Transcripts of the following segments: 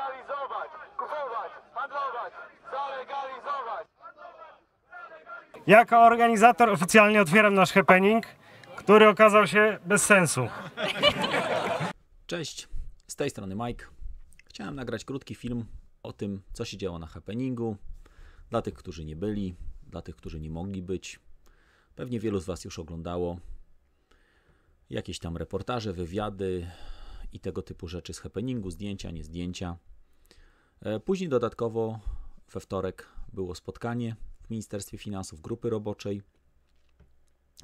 zalegalizować, kupować, handlować, zalegalizować. Jako organizator oficjalnie otwieram nasz happening, który okazał się bez sensu. Cześć, z tej strony Mike. Chciałem nagrać krótki film o tym, co się działo na happeningu, dla tych, którzy nie byli, dla tych, którzy nie mogli być. Pewnie wielu z Was już oglądało jakieś tam reportaże, wywiady i tego typu rzeczy z happeningu, zdjęcia, nie zdjęcia. E, później dodatkowo we wtorek było spotkanie w Ministerstwie Finansów grupy roboczej.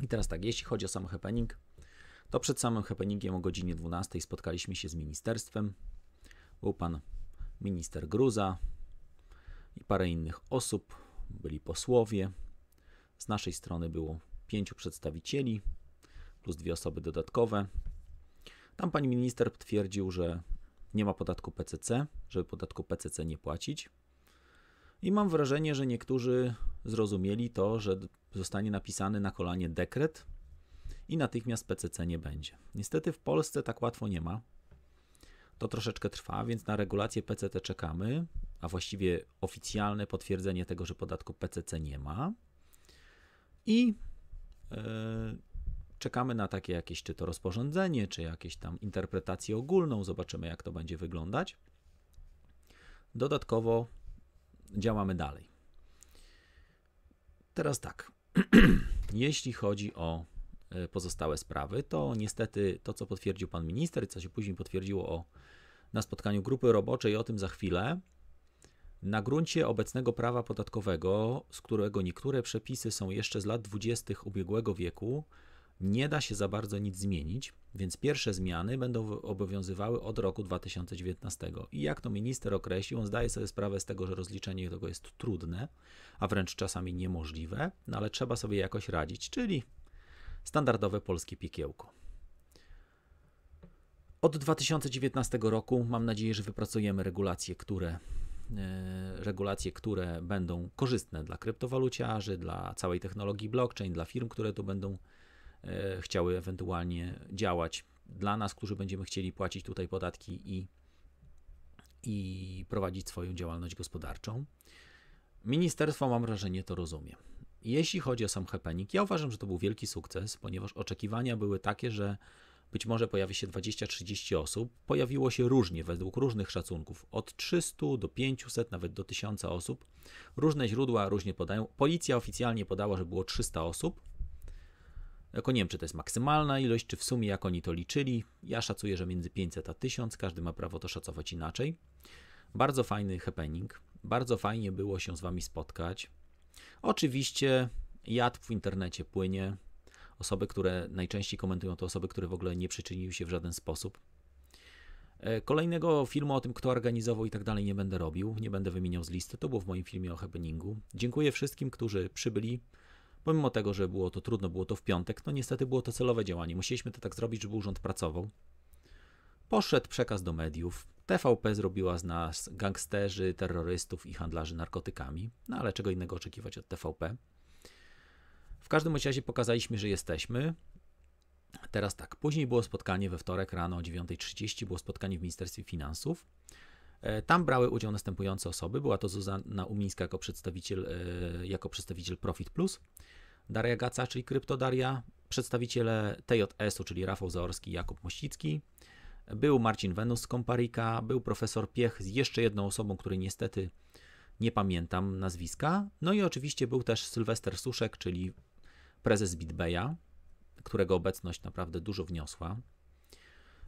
I teraz tak, jeśli chodzi o sam happening, to przed samym happeningiem o godzinie 12 spotkaliśmy się z ministerstwem. Był pan minister Gruza i parę innych osób, byli posłowie. Z naszej strony było pięciu przedstawicieli plus dwie osoby dodatkowe. Tam pani minister twierdził, że nie ma podatku PCC, żeby podatku PCC nie płacić. I mam wrażenie, że niektórzy zrozumieli to, że zostanie napisany na kolanie dekret i natychmiast PCC nie będzie. Niestety w Polsce tak łatwo nie ma. To troszeczkę trwa, więc na regulację PCT czekamy, a właściwie oficjalne potwierdzenie tego, że podatku PCC nie ma. I e, czekamy na takie jakieś, czy to rozporządzenie, czy jakieś tam interpretację ogólną, zobaczymy jak to będzie wyglądać. Dodatkowo działamy dalej. Teraz tak, jeśli chodzi o e, pozostałe sprawy, to niestety to, co potwierdził pan minister, co się później potwierdziło o, na spotkaniu grupy roboczej, o tym za chwilę, na gruncie obecnego prawa podatkowego, z którego niektóre przepisy są jeszcze z lat 20. ubiegłego wieku, nie da się za bardzo nic zmienić, więc pierwsze zmiany będą obowiązywały od roku 2019. I jak to minister określił, on zdaje sobie sprawę z tego, że rozliczenie tego jest trudne, a wręcz czasami niemożliwe, no ale trzeba sobie jakoś radzić, czyli standardowe polskie piekiełko. Od 2019 roku mam nadzieję, że wypracujemy regulacje, które e, regulacje, które będą korzystne dla kryptowaluciarzy, dla całej technologii blockchain, dla firm, które tu będą E, chciały ewentualnie działać. Dla nas, którzy będziemy chcieli płacić tutaj podatki i, i prowadzić swoją działalność gospodarczą. Ministerstwo, mam wrażenie, to rozumie. Jeśli chodzi o sam happening, ja uważam, że to był wielki sukces, ponieważ oczekiwania były takie, że być może pojawi się 20-30 osób. Pojawiło się różnie, według różnych szacunków, od 300 do 500, nawet do 1000 osób. Różne źródła różnie podają. Policja oficjalnie podała, że było 300 osób, jako nie wiem, czy to jest maksymalna ilość, czy w sumie jak oni to liczyli. Ja szacuję, że między 500 a 1000, każdy ma prawo to szacować inaczej. Bardzo fajny happening, bardzo fajnie było się z Wami spotkać. Oczywiście jad w internecie płynie. Osoby, które najczęściej komentują, to osoby, które w ogóle nie przyczyniły się w żaden sposób. E, kolejnego filmu o tym, kto organizował i tak dalej, nie będę robił, nie będę wymieniał z listy. To było w moim filmie o happeningu. Dziękuję wszystkim, którzy przybyli, Pomimo tego, że było to trudno, było to w piątek, no niestety było to celowe działanie. Musieliśmy to tak zrobić, żeby urząd pracował. Poszedł przekaz do mediów. TVP zrobiła z nas gangsterzy, terrorystów i handlarzy narkotykami. No ale czego innego oczekiwać od TVP? W każdym razie pokazaliśmy, że jesteśmy. Teraz tak, później było spotkanie we wtorek rano o 9.30, było spotkanie w Ministerstwie Finansów. E, tam brały udział następujące osoby. Była to Zuzanna Umińska jako przedstawiciel, e, jako przedstawiciel Profit Plus, Daria Gaca, czyli Kryptodaria, przedstawiciele TJS-u, czyli Rafał Zaorski, Jakub Mościcki, był Marcin Wenus z Komparika, był profesor Piech z jeszcze jedną osobą, której niestety nie pamiętam nazwiska. No i oczywiście był też Sylwester Suszek, czyli prezes Bitbeja, którego obecność naprawdę dużo wniosła.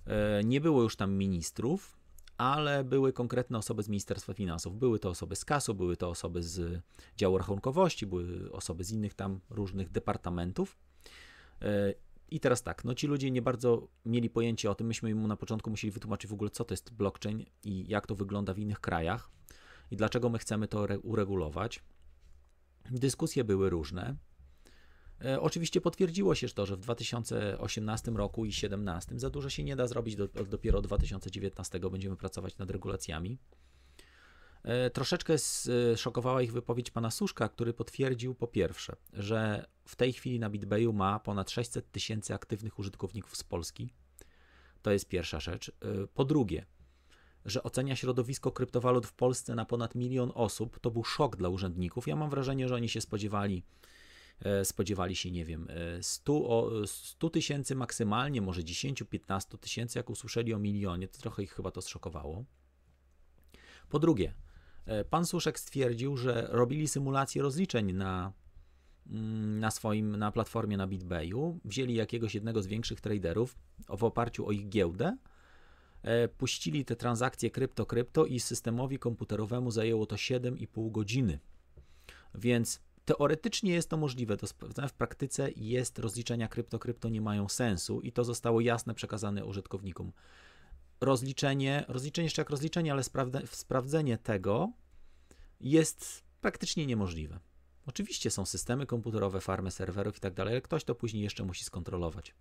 E, nie było już tam ministrów, ale były konkretne osoby z Ministerstwa Finansów. Były to osoby z kasu, były to osoby z działu rachunkowości, były osoby z innych tam różnych departamentów. E, I teraz tak, no ci ludzie nie bardzo mieli pojęcia o tym. Myśmy im na początku musieli wytłumaczyć w ogóle, co to jest blockchain i jak to wygląda w innych krajach i dlaczego my chcemy to uregulować. Dyskusje były różne. E, oczywiście potwierdziło się to, że w 2018 roku i 2017 za dużo się nie da zrobić, dopiero 2019 będziemy pracować nad regulacjami. E, troszeczkę e, szokowała ich wypowiedź pana Suszka, który potwierdził po pierwsze, że w tej chwili na BitBayu ma ponad 600 tysięcy aktywnych użytkowników z Polski. To jest pierwsza rzecz. Po drugie, że ocenia środowisko kryptowalut w Polsce na ponad milion osób. To był szok dla urzędników. Ja mam wrażenie, że oni się spodziewali E, spodziewali się, nie wiem, 100 e, tysięcy maksymalnie, może 10-15 tysięcy, jak usłyszeli o milionie, to trochę ich chyba to zszokowało. Po drugie, e, pan Suszek stwierdził, że robili symulację rozliczeń na mm, na swoim, na platformie na BitBayu, wzięli jakiegoś jednego z większych traderów w oparciu o ich giełdę, puścili te transakcje krypto-krypto i systemowi komputerowemu zajęło to 7,5 godziny. Więc Teoretycznie jest to możliwe, w praktyce, jest rozliczenia krypto-krypto nie mają sensu i to zostało jasne przekazane użytkownikom. Rozliczenie, rozliczenie jeszcze jak rozliczenie, ale sprawdzenie tego jest praktycznie niemożliwe. Oczywiście są systemy komputerowe, farmy serwerów i tak dalej, ale ktoś to później jeszcze musi skontrolować.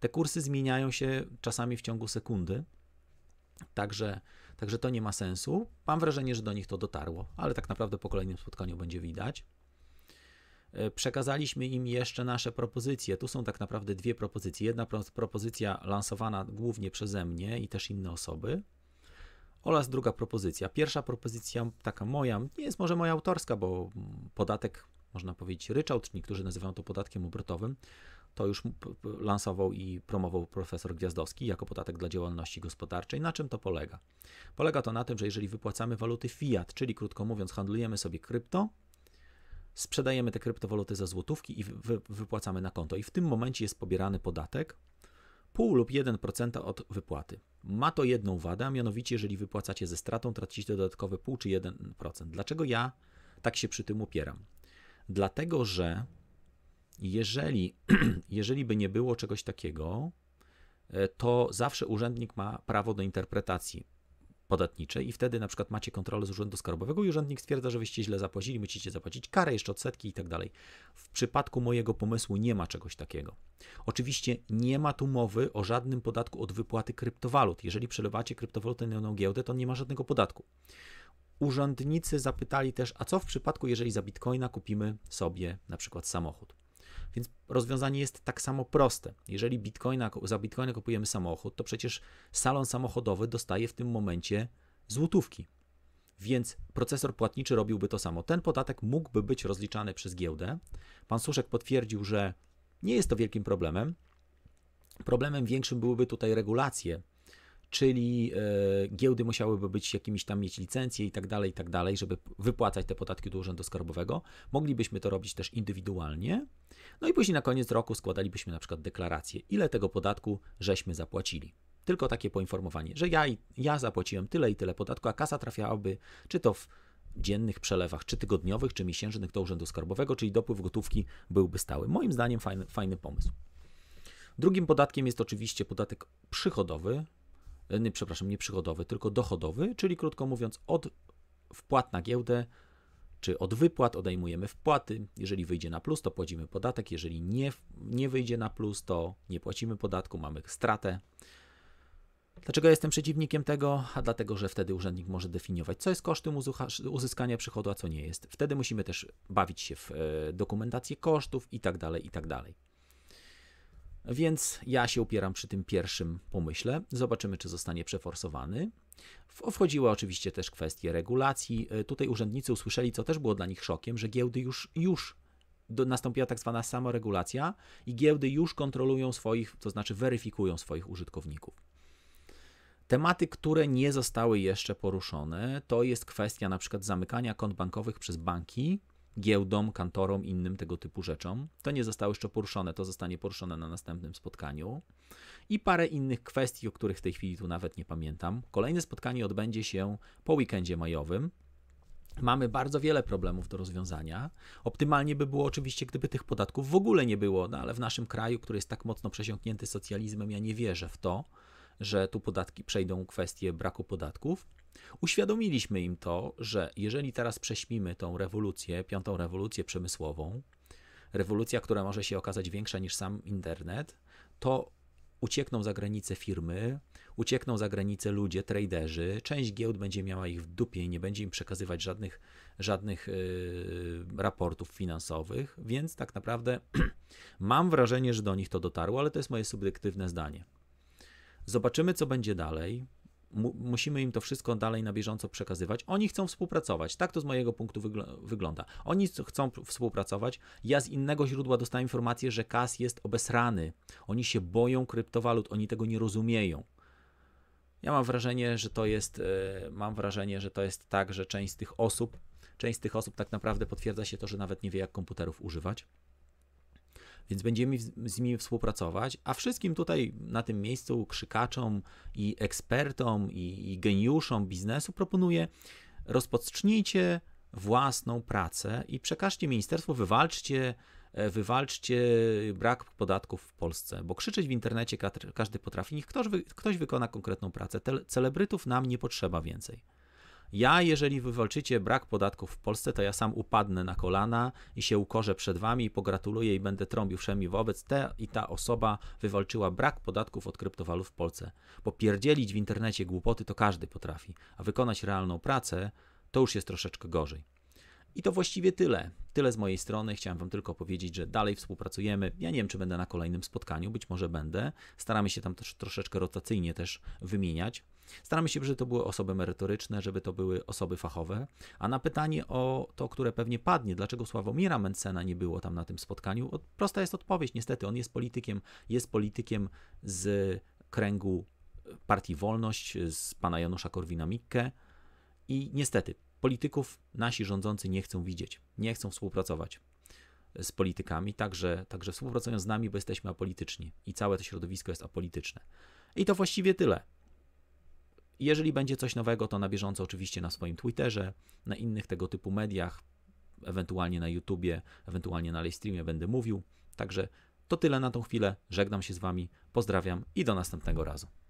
Te kursy zmieniają się czasami w ciągu sekundy, także, także to nie ma sensu. Mam wrażenie, że do nich to dotarło, ale tak naprawdę po kolejnym spotkaniu będzie widać. E, przekazaliśmy im jeszcze nasze propozycje. Tu są tak naprawdę dwie propozycje. Jedna propozycja lansowana głównie przeze mnie i też inne osoby, oraz druga propozycja. Pierwsza propozycja, taka moja, nie jest może moja autorska, bo podatek, można powiedzieć, ryczałt, niektórzy nazywają to podatkiem obrotowym, to już lansował i promował profesor Gwiazdowski jako podatek dla działalności gospodarczej. Na czym to polega? Polega to na tym, że jeżeli wypłacamy waluty fiat, czyli krótko mówiąc, handlujemy sobie krypto, sprzedajemy te kryptowaluty za złotówki i wy, wypłacamy na konto. I w tym momencie jest pobierany podatek pół lub 1% od wypłaty. Ma to jedną wadę, a mianowicie, jeżeli wypłacacie ze stratą, tracicie dodatkowe pół czy 1%. Dlaczego ja tak się przy tym upieram? Dlatego, że jeżeli, jeżeli by nie było czegoś takiego, e, to zawsze urzędnik ma prawo do interpretacji podatniczy i wtedy na przykład macie kontrolę z urzędu skarbowego i urzędnik stwierdza, że wyście źle zapłacili, musicie zapłacić karę, jeszcze odsetki i tak dalej. W przypadku mojego pomysłu nie ma czegoś takiego. Oczywiście nie ma tu mowy o żadnym podatku od wypłaty kryptowalut. Jeżeli przelewacie kryptowalutę na inną giełdę, to nie ma żadnego podatku. Urzędnicy zapytali też, a co w przypadku, jeżeli za bitcoina kupimy sobie na przykład samochód? Więc rozwiązanie jest tak samo proste. Jeżeli bitcoina, za bitcoina kupujemy samochód, to przecież salon samochodowy dostaje w tym momencie złotówki. Więc procesor płatniczy robiłby to samo. Ten podatek mógłby być rozliczany przez giełdę. Pan Suszek potwierdził, że nie jest to wielkim problemem. Problemem większym byłyby tutaj regulacje czyli e, giełdy musiałyby być jakimiś tam mieć licencje i tak dalej, i tak dalej, żeby wypłacać te podatki do Urzędu Skarbowego. Moglibyśmy to robić też indywidualnie. No i później na koniec roku składalibyśmy na przykład deklarację, ile tego podatku żeśmy zapłacili. Tylko takie poinformowanie, że ja, ja zapłaciłem tyle i tyle podatku, a kasa trafiałaby czy to w dziennych przelewach, czy tygodniowych, czy miesięcznych do Urzędu Skarbowego, czyli dopływ gotówki byłby stały. Moim zdaniem fajny, fajny pomysł. Drugim podatkiem jest oczywiście podatek przychodowy, E, nie, przepraszam, nie przychodowy, tylko dochodowy, czyli krótko mówiąc, od wpłat na giełdę czy od wypłat odejmujemy wpłaty. Jeżeli wyjdzie na plus, to płacimy podatek. Jeżeli nie, nie wyjdzie na plus, to nie płacimy podatku, mamy stratę. Dlaczego jestem przeciwnikiem tego? A dlatego, że wtedy urzędnik może definiować, co jest kosztem uzyskania przychodu, a co nie jest. Wtedy musimy też bawić się w e, dokumentację kosztów i tak dalej, i tak dalej. Więc ja się upieram przy tym pierwszym pomyśle. Zobaczymy, czy zostanie przeforsowany. Wchodziły oczywiście też kwestie regulacji. E, tutaj urzędnicy usłyszeli, co też było dla nich szokiem, że giełdy już, już nastąpiła tak zwana samoregulacja i giełdy już kontrolują swoich, to znaczy weryfikują swoich użytkowników. Tematy, które nie zostały jeszcze poruszone, to jest kwestia na przykład zamykania kont bankowych przez banki, giełdom, kantorom, innym tego typu rzeczom. To nie zostało jeszcze poruszone, to zostanie poruszone na następnym spotkaniu. I parę innych kwestii, o których w tej chwili tu nawet nie pamiętam. Kolejne spotkanie odbędzie się po weekendzie majowym, Mamy bardzo wiele problemów do rozwiązania. Optymalnie by było oczywiście, gdyby tych podatków w ogóle nie było, no ale w naszym kraju, który jest tak mocno przesiąknięty socjalizmem, ja nie wierzę w to, że tu podatki przejdą kwestię braku podatków. Uświadomiliśmy im to, że jeżeli teraz prześmimy tą rewolucję, piątą rewolucję przemysłową, rewolucja, która może się okazać większa niż sam internet, to uciekną za granicę firmy, uciekną za granicę ludzie, traderzy, część giełd będzie miała ich w dupie i nie będzie im przekazywać żadnych, żadnych yy, raportów finansowych, więc tak naprawdę mam wrażenie, że do nich to dotarło, ale to jest moje subiektywne zdanie. Zobaczymy, co będzie dalej. musimy im to wszystko dalej na bieżąco przekazywać. Oni chcą współpracować. Tak to z mojego punktu wygl wygląda. Oni chcą współpracować. Ja z innego źródła dostałem informację, że KAS jest obesrany. Oni się boją kryptowalut, oni tego nie rozumieją. Ja mam wrażenie, że to jest, yy, mam wrażenie, że to jest tak, że część z tych osób, część z tych osób tak naprawdę potwierdza się to, że nawet nie wie, jak komputerów używać więc będziemy z nimi współpracować, a wszystkim tutaj na tym miejscu krzykaczom i ekspertom i, i geniuszom biznesu proponuję rozpocznijcie własną pracę i przekażcie ministerstwu, wywalczcie e, wywalczcie brak podatków w Polsce, bo krzyczeć w internecie każdy potrafi, niech ktoś, ktoś wykona konkretną pracę. Te, celebrytów nam nie potrzeba więcej. Ja, jeżeli wywalczycie brak podatków w Polsce, to ja sam upadnę na kolana i się ukorzę przed wami i pogratuluję i będę trąbił wszemi wobec te i ta osoba wywalczyła brak podatków od kryptowalut w Polsce. Popierdzielić w internecie głupoty to każdy potrafi, a wykonać realną pracę to już jest troszeczkę gorzej. I to właściwie tyle. Tyle z mojej strony. Chciałem Wam tylko powiedzieć, że dalej współpracujemy. Ja nie wiem, czy będę na kolejnym spotkaniu, być może będę. Staramy się tam też troszeczkę rotacyjnie też wymieniać. Staramy się, żeby to były osoby merytoryczne, żeby to były osoby fachowe. A na pytanie o to, które pewnie padnie, dlaczego Sławomira Mencena nie było tam na tym spotkaniu, prosta jest odpowiedź. Niestety, on jest politykiem, jest politykiem z kręgu e, partii Wolność, z pana Janusza Korwina-Mikke i niestety polityków nasi rządzący nie chcą widzieć, nie chcą współpracować z politykami, także, także współpracują z nami, bo jesteśmy apolityczni i całe to środowisko jest apolityczne. I to właściwie tyle. Jeżeli będzie coś nowego, to na bieżąco oczywiście na swoim Twitterze, na innych tego typu mediach, ewentualnie na YouTubie, ewentualnie na livestreamie będę mówił. Także to tyle na tą chwilę. Żegnam się z Wami, pozdrawiam i do następnego razu.